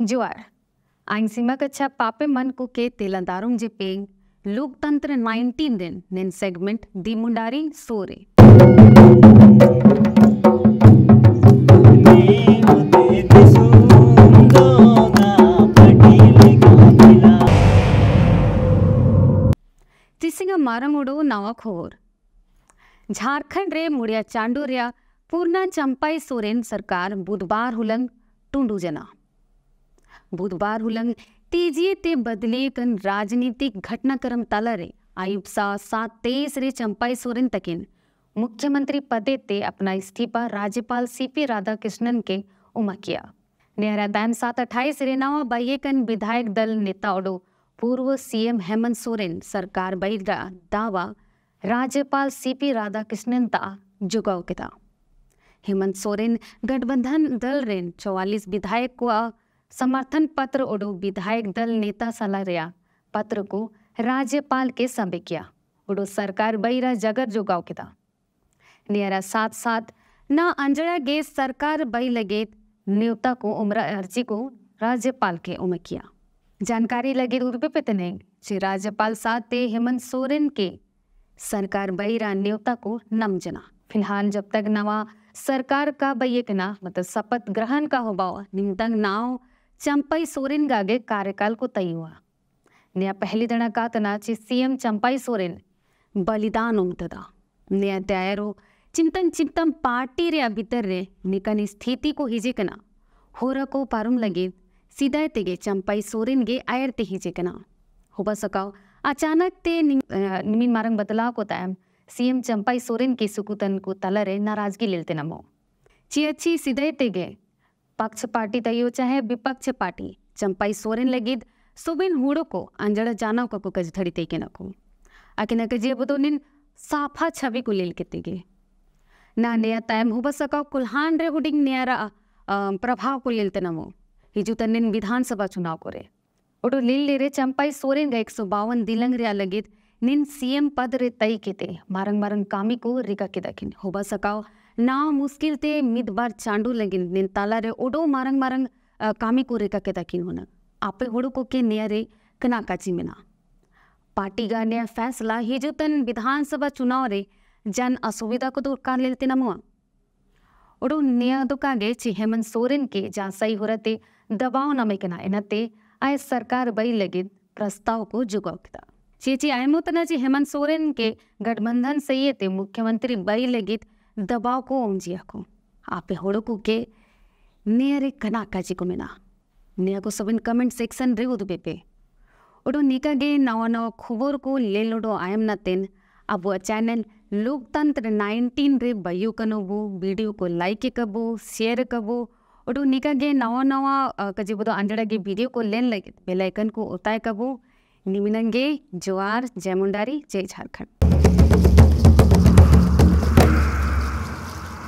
जुआर आई सीमा कच्छा पापे मन को के तेलंदारुम जे पेंग लोकतंत्र 19 दिन निन सेगमेंट दी मुंडारी सोरे तिसिंग मारंगुडो नवाखोर झारखंड रे मुड़िया चांडोरिया पूर्णा चंपाई सोरेन सरकार बुधवार हुलंग टूंडू जना बुधवार हुलंग तेजी ते बदले कन राजनीतिक घटनाक्रम તલરે आयुब शाह सात तेईस रे चंपाई सोरेन तकिन मुख्यमंत्री पदे ते अपना इस्तीफा राज्यपाल सीपी कृष्णन के उमा किया नेहरा दैन सात अट्ठाईस रे नवा बैकन विधायक दल नेता ओडो पूर्व सीएम हेमंत सोरेन सरकार बैरा दावा राज्यपाल सीपी कृष्णन ता जुगाव किता हेमंत सोरेन गठबंधन दल रेन चौवालीस विधायक को समर्थन पत्र उड़ू विधायक दल नेता सलारिया पत्र को राज्यपाल के सभी किया और सरकार बैरा जगर जोगाव के था नियरा साथ साथ ना अंजड़ा गे सरकार बई लगे न्योता को उम्र अर्जी को राज्यपाल के उम्र किया जानकारी लगे उर्बे पे नहीं जे राज्यपाल ते हेमंत सोरेन के सरकार बैरा न्योता को नम जना फिलहाल जब तक नवा सरकार का बैक ना मतलब शपथ ग्रहण का हो बावा निमतंग नाव चंपाई सोरेन कार्यकाल को ચંપાઈ સોરેનગાગે કાર્યકાલ કોતયુઆ ન્યા પહેલી દણા કાતનાચી સીએમ चंपाई सोरेन बलिदान ઉમતદા नया ત્યારો चिंतन चिंतन पार्टी रे भीतर रे निकन स्थिति को हिजे कना होर को पारुम लगे सीधा तेगे चंपाई सोरेन गे आयर ते हिजे हिजेकना होबा सकाओ अचानक ते निमिन मारंग बदलाव को तायम सीएम चंपाई सोरेन के सुकुतन को तलरे नाराजगी लेते नमो ची अच्छी सीधे तेगे पक्ष पार्टी तय चाहे विपक्ष पार्टी चंपाई सोरेन लगी सुबिन हूड़ो को अंजड़ जानव को कुकज धड़ी तय के नको आके नक जे बुदो तो साफा छवि को लेल के गे ना ने टाइम हुब सक कुल्हान रे हुडिंग नेरा प्रभाव को लेल तनमो हिजु तनिन विधानसभा चुनाव करे ओटो लील ले रे चंपाई सोरेन गए 152 दिलंग रे लगित निन सीएम पद रे तय केते मारंग मारंग कामी को रिका के दखिन हुब सकाओ ना मुश्किल ᱱᱟ ᱢᱩᱥᱠᱤᱞ ᱛᱮ ᱢᱤᱫ ᱵᱟᱨ ᱪᱟᱸᱰᱩ ᱞᱟᱹᱜᱤᱫ ᱱᱤᱱ मारंग मारंग ᱢᱟᱨᱟᱝ को रेका के ᱨᱮᱠᱟ ᱠᱮᱫᱟ आपे ᱦᱩᱱᱟ को के ᱠᱚ रे कना काची ᱠᱟᱪᱤ पार्टी का नया फैसला हिजुतन विधानसभा चुनाव रे जन असुविधा को दूर तो कर लेते नमुआ और नया दुकागे तो छि हेमंत सोरेन के जा सही होरते दबाव न मेकना इनते आय सरकार बई लगे प्रस्ताव को जुगौकता चेची आयमोतना जी हेमंत सोरेन के गठबंधन सही सहित मुख्यमंत्री बई लगित दबाव को उमजिया को आपे होड़ो को के नियरे कना काजी को मिना निया को सब कमेंट सेक्शन रे उदबे पे उडो निका गे नवा नवा खबर को ले लोडो आयम ना तेन अब वो चैनल लोकतंत्र 19 रे बयो कनो वो वीडियो को लाइक के कबो शेयर कबो उडो निका गे नवा नवा कजे बदो अंडड़ा गे वीडियो को लेन लगे बेल आइकन को उताय कबो निमिनंगे जोआर जयमुंडारी जय झारखंड